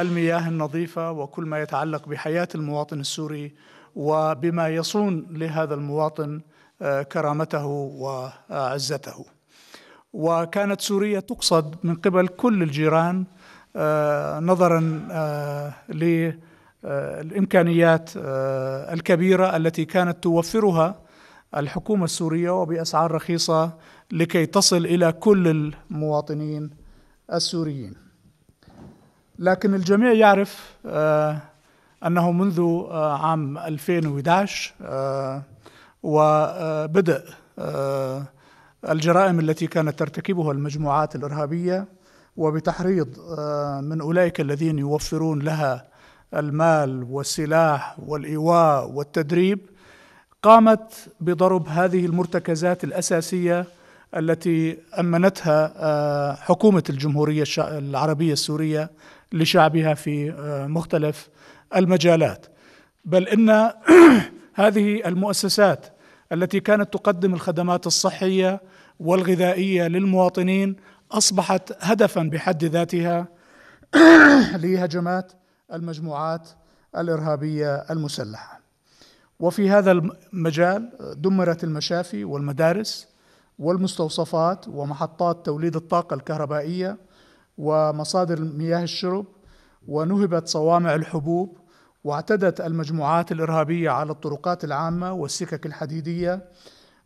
المياه النظيفة وكل ما يتعلق بحياة المواطن السوري وبما يصون لهذا المواطن آه، كرامته وعزته وكانت سوريا تقصد من قبل كل الجيران آه، نظرا آه، للإمكانيات الكبيرة التي كانت توفرها الحكومة السورية وبأسعار رخيصة لكي تصل إلى كل المواطنين السوريين لكن الجميع يعرف آه، أنه منذ آه، عام 2011 آه، وبدء الجرائم التي كانت ترتكبها المجموعات الإرهابية وبتحريض من أولئك الذين يوفرون لها المال والسلاح والإيواء والتدريب قامت بضرب هذه المرتكزات الأساسية التي أمنتها حكومة الجمهورية العربية السورية لشعبها في آه، مختلف المجالات بل ان هذه المؤسسات التي كانت تقدم الخدمات الصحيه والغذائيه للمواطنين اصبحت هدفا بحد ذاتها لهجمات المجموعات الارهابيه المسلحه. وفي هذا المجال دمرت المشافي والمدارس والمستوصفات ومحطات توليد الطاقه الكهربائيه ومصادر مياه الشرب ونهبت صوامع الحبوب واعتدت المجموعات الارهابيه على الطرقات العامه والسكك الحديديه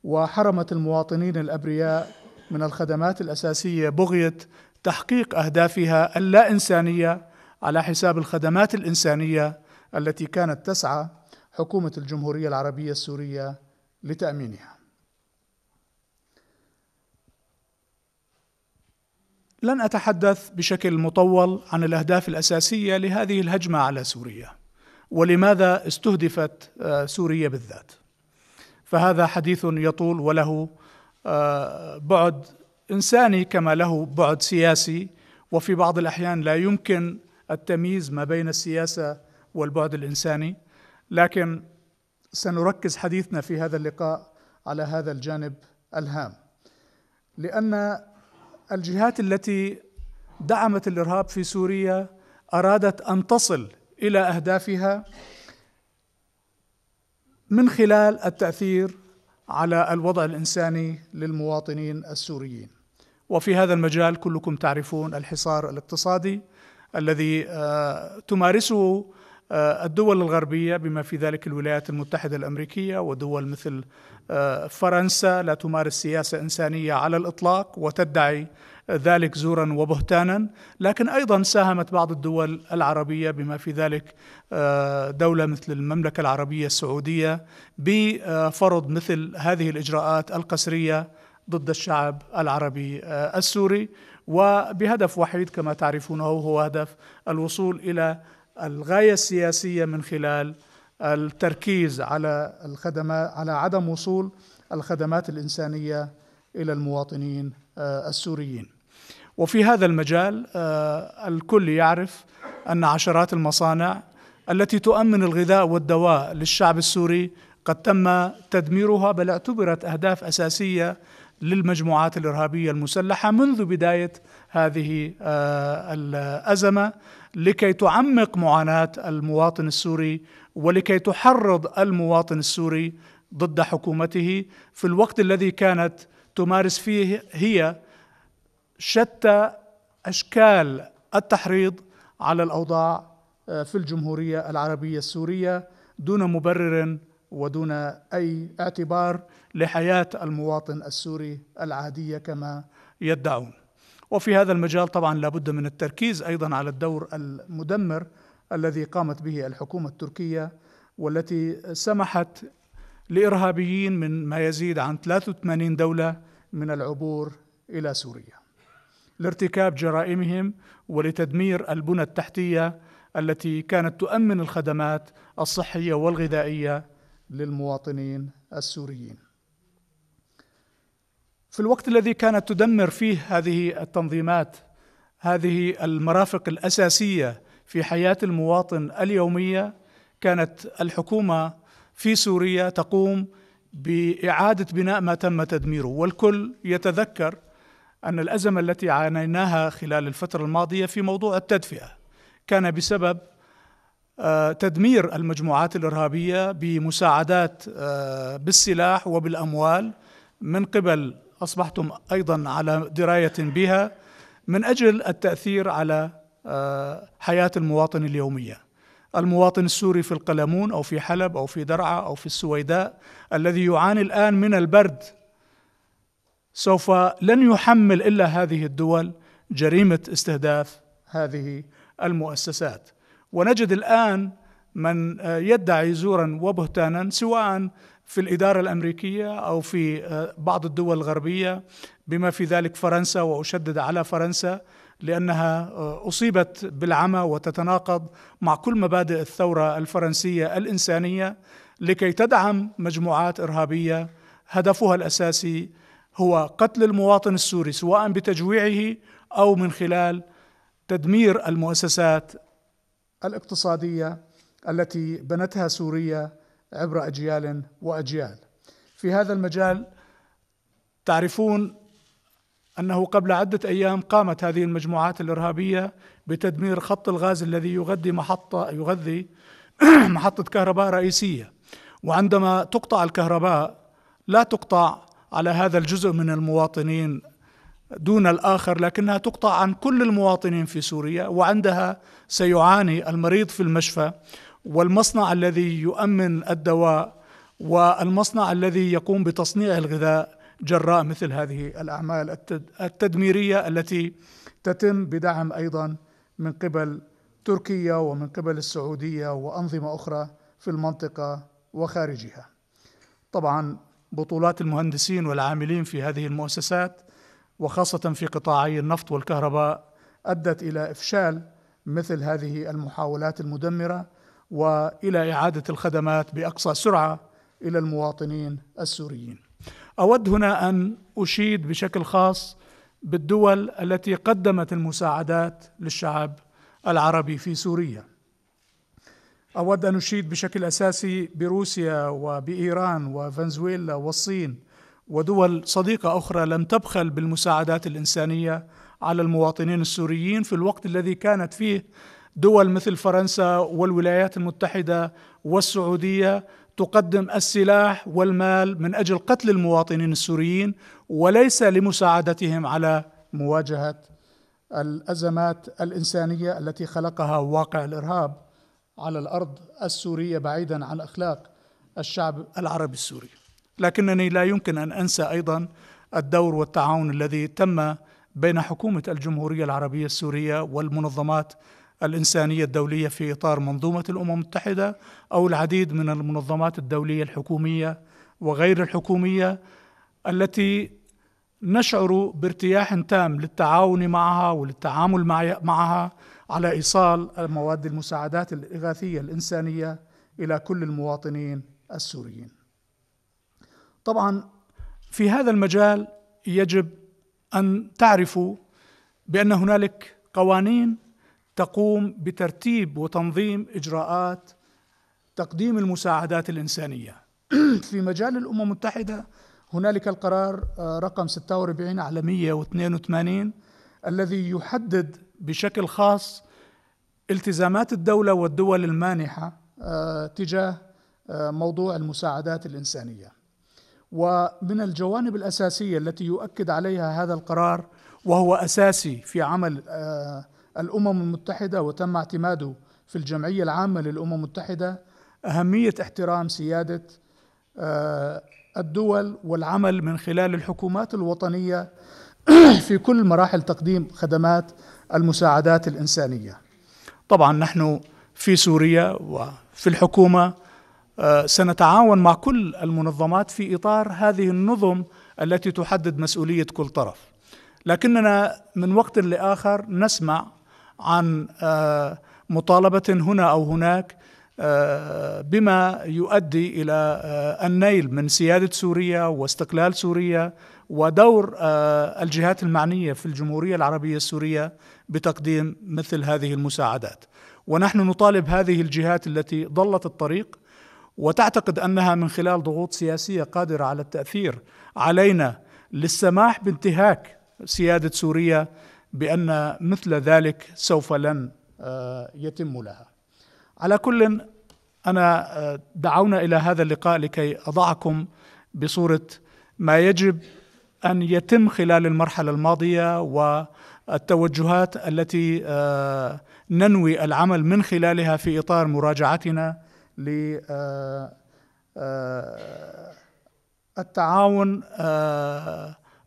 وحرمت المواطنين الابرياء من الخدمات الاساسيه بغيه تحقيق اهدافها اللا انسانيه على حساب الخدمات الانسانيه التي كانت تسعى حكومه الجمهوريه العربيه السوريه لتامينها لن اتحدث بشكل مطول عن الاهداف الاساسيه لهذه الهجمه على سوريا ولماذا استهدفت آه، سوريا بالذات فهذا حديث يطول وله آه، بعد انساني كما له بعد سياسي وفي بعض الاحيان لا يمكن التمييز ما بين السياسه والبعد الانساني لكن سنركز حديثنا في هذا اللقاء على هذا الجانب الهام لان الجهات التي دعمت الارهاب في سوريا ارادت ان تصل الى اهدافها من خلال التاثير على الوضع الانساني للمواطنين السوريين. وفي هذا المجال كلكم تعرفون الحصار الاقتصادي الذي آه، تمارسه آه، الدول الغربيه بما في ذلك الولايات المتحده الامريكيه ودول مثل فرنسا لا تمارس سياسة إنسانية على الإطلاق وتدعي ذلك زورا وبهتانا لكن أيضا ساهمت بعض الدول العربية بما في ذلك آه، دولة مثل المملكة العربية السعودية بفرض مثل هذه الإجراءات القسرية ضد الشعب العربي آه، السوري وبهدف وحيد كما تعرفونه هو هدف الوصول إلى الغاية السياسية من خلال التركيز على الخدمات على عدم وصول الخدمات الانسانيه الى المواطنين آه، السوريين. وفي هذا المجال آه، الكل يعرف ان عشرات المصانع التي تؤمن الغذاء والدواء للشعب السوري قد تم تدميرها بل اعتبرت اهداف اساسيه للمجموعات الارهابيه المسلحه منذ بدايه هذه آه، الازمه لكي تعمق معاناه المواطن السوري ولكي تحرض المواطن السوري ضد حكومته في الوقت الذي كانت تمارس فيه هي شتى اشكال التحريض على الاوضاع آه، في الجمهوريه العربيه السوريه دون مبرر ودون اي اعتبار لحياه المواطن السوري العاديه كما يدعون وفي هذا المجال طبعا لابد من التركيز أيضا على الدور المدمر الذي قامت به الحكومة التركية والتي سمحت لإرهابيين من ما يزيد عن 83 دولة من العبور إلى سوريا لارتكاب جرائمهم ولتدمير البنى التحتية التي كانت تؤمن الخدمات الصحية والغذائية للمواطنين السوريين في الوقت الذي كانت تدمر فيه هذه التنظيمات هذه المرافق الاساسيه في حياه المواطن اليوميه كانت الحكومه في سوريا تقوم باعاده بناء ما تم تدميره والكل يتذكر ان الازمه التي عانيناها خلال الفتره الماضيه في موضوع التدفئه كان بسبب آه، تدمير المجموعات الارهابيه بمساعدات آه، بالسلاح وبالاموال من قبل اصبحتم ايضا على درايه بها من اجل التاثير على آه، حياه المواطن اليوميه. المواطن السوري في القلمون او في حلب او في درعا او في السويداء الذي يعاني الان من البرد سوف لن يحمل الا هذه الدول جريمه استهداف هذه المؤسسات. ونجد الان من آه، يدعي زورا وبهتانا سواء في الإدارة الأمريكية أو في آه، بعض الدول الغربية بما في ذلك فرنسا وأشدد على فرنسا لأنها آه، أصيبت بالعمى وتتناقض مع كل مبادئ الثورة الفرنسية الإنسانية لكي تدعم مجموعات إرهابية هدفها الأساسي هو قتل المواطن السوري سواء بتجويعه أو من خلال تدمير المؤسسات الاقتصادية التي بنتها سوريا عبر اجيال واجيال. في هذا المجال تعرفون انه قبل عده ايام قامت هذه المجموعات الارهابيه بتدمير خط الغاز الذي يغذي محطه يغذي محطه كهرباء رئيسيه وعندما تقطع الكهرباء لا تقطع على هذا الجزء من المواطنين دون الاخر لكنها تقطع عن كل المواطنين في سوريا وعندها سيعاني المريض في المشفى والمصنع الذي يؤمن الدواء والمصنع الذي يقوم بتصنيع الغذاء جراء مثل هذه الاعمال التدميريه التي تتم بدعم ايضا من قبل تركيا ومن قبل السعوديه وانظمه اخرى في المنطقه وخارجها. طبعا بطولات المهندسين والعاملين في هذه المؤسسات وخاصه في قطاعي النفط والكهرباء ادت الى افشال مثل هذه المحاولات المدمره والى اعاده الخدمات باقصى سرعه الى المواطنين السوريين. اود هنا ان اشيد بشكل خاص بالدول التي قدمت المساعدات للشعب العربي في سوريا. اود ان اشيد بشكل اساسي بروسيا وبايران وفنزويلا والصين ودول صديقه اخرى لم تبخل بالمساعدات الانسانيه على المواطنين السوريين في الوقت الذي كانت فيه دول مثل فرنسا والولايات المتحده والسعوديه تقدم السلاح والمال من اجل قتل المواطنين السوريين وليس لمساعدتهم على مواجهه الازمات الانسانيه التي خلقها واقع الارهاب على الارض السوريه بعيدا عن اخلاق الشعب العربي السوري. لكنني لا يمكن ان انسى ايضا الدور والتعاون الذي تم بين حكومه الجمهوريه العربيه السوريه والمنظمات الإنسانية الدولية في إطار منظومة الأمم المتحدة أو العديد من المنظمات الدولية الحكومية وغير الحكومية التي نشعر بارتياح تام للتعاون معها وللتعامل معها على إيصال مواد المساعدات الإغاثية الإنسانية إلى كل المواطنين السوريين. طبعا في هذا المجال يجب أن تعرفوا بأن هنالك قوانين تقوم بترتيب وتنظيم اجراءات تقديم المساعدات الانسانيه في مجال الامم المتحده هنالك القرار آه، رقم 46 على 182 الذي يحدد بشكل خاص التزامات الدوله والدول المانحه آه، تجاه آه، موضوع المساعدات الانسانيه ومن الجوانب الاساسيه التي يؤكد عليها هذا القرار وهو اساسي في عمل الأمم المتحدة وتم اعتماده في الجمعية العامة للأمم المتحدة أهمية احترام سيادة آه، الدول والعمل من خلال الحكومات الوطنية في كل مراحل تقديم خدمات المساعدات الإنسانية طبعا نحن في سوريا وفي الحكومة آه، سنتعاون مع كل المنظمات في إطار هذه النظم التي تحدد مسؤولية كل طرف لكننا من وقت لآخر نسمع عن آه، مطالبه هنا او هناك آه، بما يؤدي الى آه، النيل من سياده سوريا واستقلال سوريا ودور الجهات المعنيه في الجمهوريه العربيه السوريه بتقديم مثل هذه المساعدات ونحن نطالب هذه الجهات التي ضلت الطريق وتعتقد انها من خلال ضغوط سياسيه قادره على التاثير علينا للسماح بانتهاك سياده سوريا بان مثل ذلك سوف لن آه، يتم لها. على كل انا آه، دعونا الى هذا اللقاء لكي اضعكم بصوره ما يجب ان يتم خلال المرحله الماضيه والتوجهات التي آه، ننوي العمل من خلالها في اطار مراجعتنا ل التعاون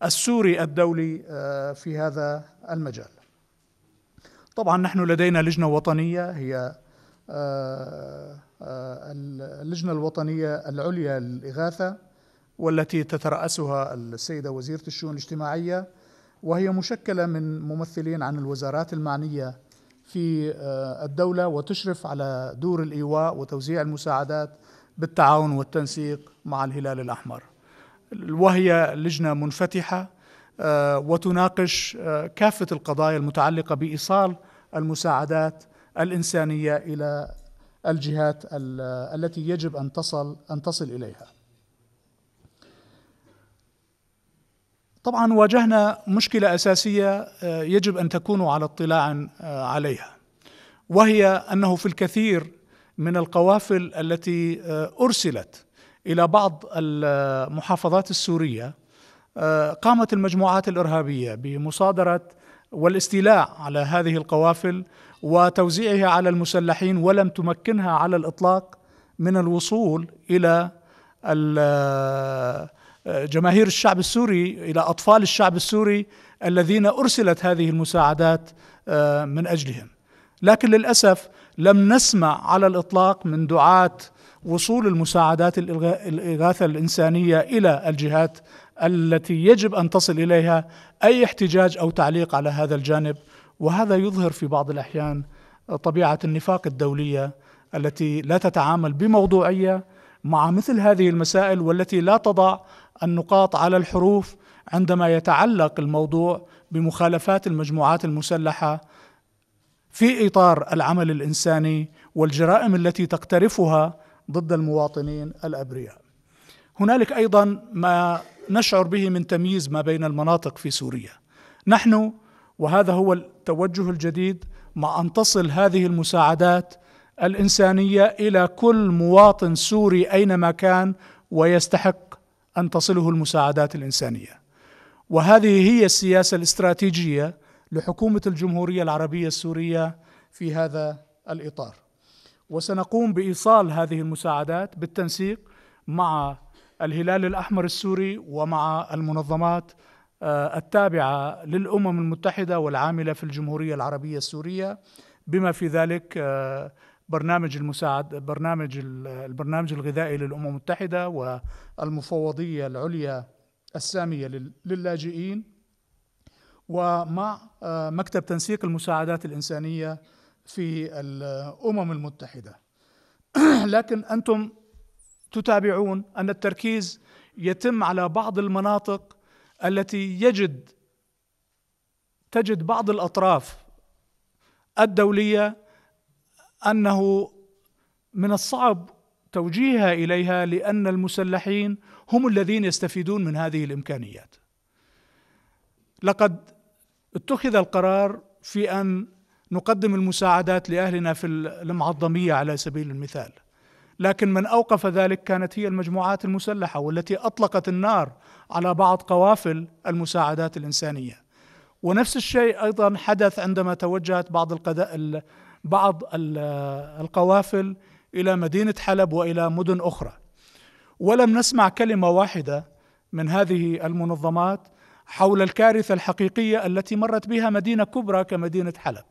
السوري الدولي آه، في هذا المجال طبعا نحن لدينا لجنه وطنيه هي آه، آه، اللجنه الوطنيه العليا للاغاثه والتي تتراسها السيده وزيره الشؤون الاجتماعيه وهي مشكله من ممثلين عن الوزارات المعنيه في الدوله وتشرف على دور الايواء وتوزيع المساعدات بالتعاون والتنسيق مع الهلال الاحمر وهي لجنه منفتحه آه، وتناقش آه، كافه القضايا المتعلقه بايصال المساعدات الانسانيه الى الجهات التي يجب ان تصل ان تصل اليها. طبعا واجهنا مشكله اساسيه آه، يجب ان تكونوا على اطلاع عليها وهي انه في الكثير من القوافل التي ارسلت الى بعض المحافظات السوريه آه، قامت المجموعات الارهابيه بمصادره والاستيلاء على هذه القوافل وتوزيعها على المسلحين ولم تمكنها على الاطلاق من الوصول الى آه، جماهير الشعب السوري الى اطفال الشعب السوري الذين ارسلت هذه المساعدات آه، من اجلهم لكن للاسف لم نسمع على الاطلاق من دعاه وصول المساعدات الإغاثة الإنسانية إلى الجهات التي يجب أن تصل إليها أي احتجاج أو تعليق على هذا الجانب وهذا يظهر في بعض الأحيان طبيعة النفاق الدولية التي لا تتعامل بموضوعية مع مثل هذه المسائل والتي لا تضع النقاط على الحروف عندما يتعلق الموضوع بمخالفات المجموعات المسلحه في اطار العمل الانساني والجرائم التي تقترفها ضد المواطنين الابرياء. هنالك ايضا ما نشعر به من تمييز ما بين المناطق في سوريا. نحن وهذا هو التوجه الجديد مع ان تصل هذه المساعدات الانسانيه الى كل مواطن سوري اينما كان ويستحق ان تصله المساعدات الانسانيه. وهذه هي السياسه الاستراتيجيه لحكومه الجمهوريه العربيه السوريه في هذا الاطار. وسنقوم بايصال هذه المساعدات بالتنسيق مع الهلال الاحمر السوري ومع المنظمات آه، التابعه للامم المتحده والعامله في الجمهوريه العربيه السوريه بما في ذلك آه، برنامج المساعد برنامج البرنامج الغذائي للامم المتحده والمفوضيه العليا الساميه للاجئين ومع آه، مكتب تنسيق المساعدات الانسانيه في الامم المتحده لكن انتم تتابعون ان التركيز يتم على بعض المناطق التي يجد تجد بعض الاطراف الدوليه انه من الصعب توجيهها اليها لان المسلحين هم الذين يستفيدون من هذه الامكانيات لقد اتخذ القرار في ان نقدم المساعدات لاهلنا في المعظميه على سبيل المثال لكن من اوقف ذلك كانت هي المجموعات المسلحه والتي اطلقت النار على بعض قوافل المساعدات الانسانيه ونفس الشيء ايضا حدث عندما توجهت بعض القدا... بعض القوافل الى مدينه حلب والى مدن اخرى ولم نسمع كلمه واحده من هذه المنظمات حول الكارثه الحقيقيه التي مرت بها مدينه كبرى كمدينه حلب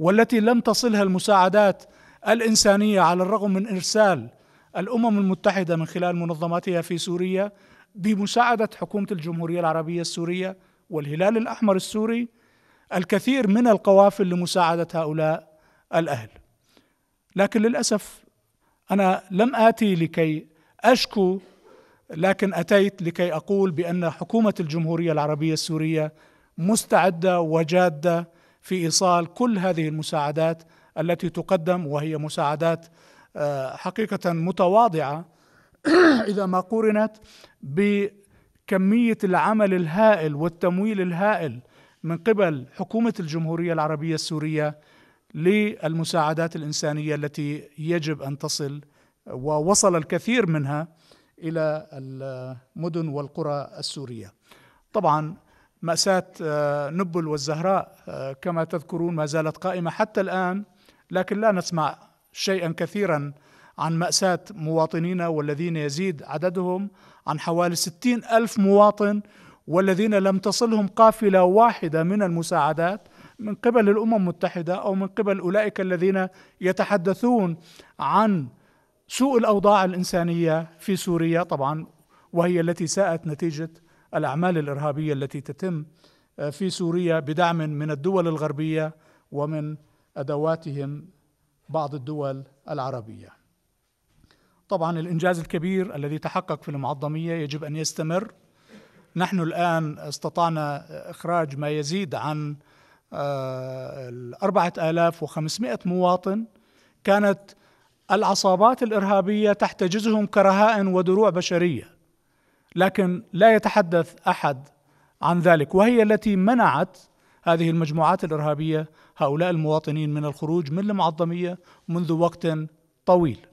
والتي لم تصلها المساعدات الانسانيه على الرغم من ارسال الامم المتحده من خلال منظماتها في سوريا بمساعده حكومه الجمهوريه العربيه السوريه والهلال الاحمر السوري الكثير من القوافل لمساعده هؤلاء الاهل. لكن للاسف انا لم اتي لكي اشكو لكن اتيت لكي اقول بان حكومه الجمهوريه العربيه السوريه مستعده وجاده في ايصال كل هذه المساعدات التي تقدم وهي مساعدات آه، حقيقه متواضعه اذا ما قورنت بكميه العمل الهائل والتمويل الهائل من قبل حكومه الجمهوريه العربيه السوريه للمساعدات الانسانيه التي يجب ان تصل ووصل الكثير منها الى المدن والقرى السوريه. طبعا مأساة آه، نبل والزهراء آه، كما تذكرون ما زالت قائمة حتى الآن لكن لا نسمع شيئا كثيرا عن مأساة مواطنينا والذين يزيد عددهم عن حوالي ستين ألف مواطن والذين لم تصلهم قافلة واحدة من المساعدات من قبل الأمم المتحدة أو من قبل أولئك الذين يتحدثون عن سوء الأوضاع الإنسانية في سوريا طبعا وهي التي ساءت نتيجة الاعمال الارهابيه التي تتم آه، في سوريا بدعم من الدول الغربيه ومن ادواتهم بعض الدول العربيه. طبعا الانجاز الكبير الذي تحقق في المعظميه يجب ان يستمر. نحن الان استطعنا اخراج ما يزيد عن 4500 آه، مواطن كانت العصابات الارهابيه تحتجزهم كرهائن ودروع بشريه. لكن لا يتحدث احد عن ذلك وهي التي منعت هذه المجموعات الارهابيه هؤلاء المواطنين من الخروج من المعظميه منذ وقت طويل.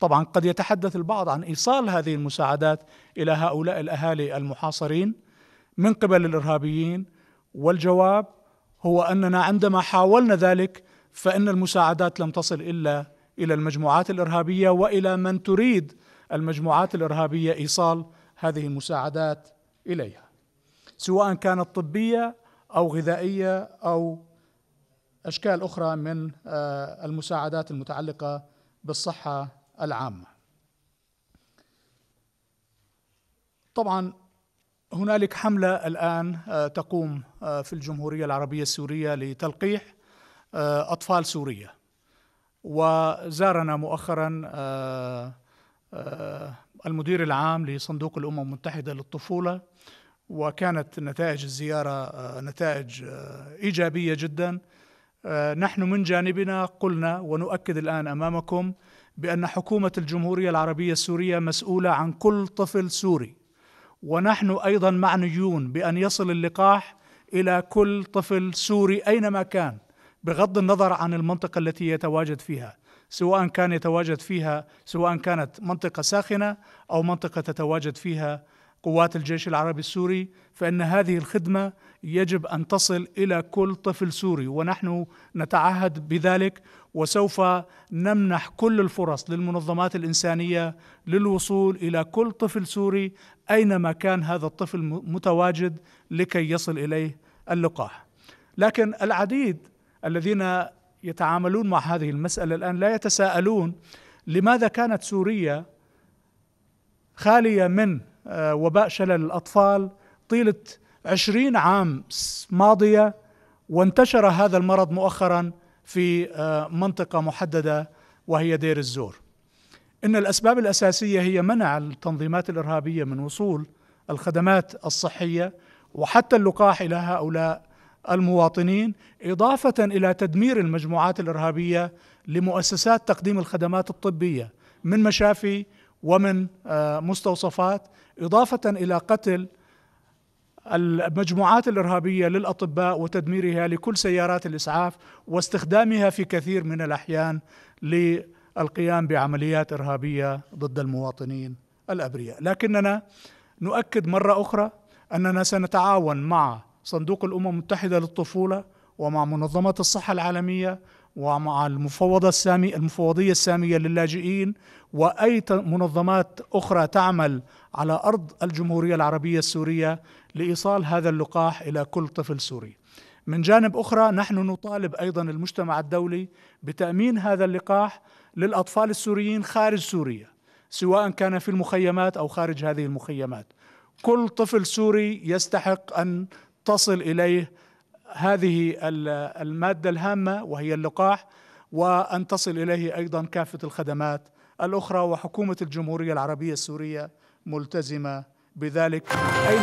طبعا قد يتحدث البعض عن ايصال هذه المساعدات الى هؤلاء الاهالي المحاصرين من قبل الارهابيين والجواب هو اننا عندما حاولنا ذلك فان المساعدات لم تصل الا الى المجموعات الارهابيه والى من تريد المجموعات الارهابيه ايصال هذه المساعدات اليها سواء كانت طبيه او غذائيه او اشكال اخرى من آه، المساعدات المتعلقه بالصحه العامه. طبعا هنالك حمله الان آه، تقوم آه، في الجمهوريه العربيه السوريه لتلقيح اطفال سوريه. وزارنا مؤخرا المدير العام لصندوق الامم المتحده للطفوله وكانت نتائج الزياره آه، نتائج آه، ايجابيه جدا آه، نحن من جانبنا قلنا ونؤكد الان امامكم بان حكومه الجمهوريه العربيه السوريه مسؤوله عن كل طفل سوري ونحن ايضا معنيون بان يصل اللقاح الى كل طفل سوري اينما كان بغض النظر عن المنطقه التي يتواجد فيها سواء كان يتواجد فيها سواء كانت منطقة ساخنة أو منطقة تتواجد فيها قوات الجيش العربي السوري فإن هذه الخدمة يجب أن تصل إلى كل طفل سوري ونحن نتعهد بذلك وسوف نمنح كل الفرص للمنظمات الإنسانية للوصول إلى كل طفل سوري أينما كان هذا الطفل متواجد لكي يصل إليه اللقاح لكن العديد الذين يتعاملون مع هذه المسألة الآن لا يتساءلون لماذا كانت سوريا خالية من آه، وباء شلل الأطفال طيلة عشرين عام ماضية وانتشر هذا المرض مؤخرا في آه، منطقة محددة وهي دير الزور إن الأسباب الأساسية هي منع التنظيمات الإرهابية من وصول الخدمات الصحية وحتى اللقاح إلى هؤلاء المواطنين اضافه الى تدمير المجموعات الارهابيه لمؤسسات تقديم الخدمات الطبيه من مشافي ومن آه، مستوصفات اضافه الى قتل المجموعات الارهابيه للاطباء وتدميرها لكل سيارات الاسعاف واستخدامها في كثير من الاحيان للقيام بعمليات ارهابيه ضد المواطنين الابرياء، لكننا نؤكد مره اخرى اننا سنتعاون مع صندوق الامم المتحده للطفوله ومع منظمه الصحه العالميه ومع المفوضة السامي المفوضية السامية للاجئين وأي منظمات أخرى تعمل على أرض الجمهورية العربية السورية لإيصال هذا اللقاح إلى كل طفل سوري من جانب أخرى نحن نطالب أيضا المجتمع الدولي بتأمين هذا اللقاح للأطفال السوريين خارج سوريا سواء كان في المخيمات أو خارج هذه المخيمات كل طفل سوري يستحق أن تصل اليه هذه الماده الهامه وهي اللقاح وان تصل اليه ايضا كافه الخدمات الاخرى وحكومه الجمهوريه العربيه السوريه ملتزمه بذلك أين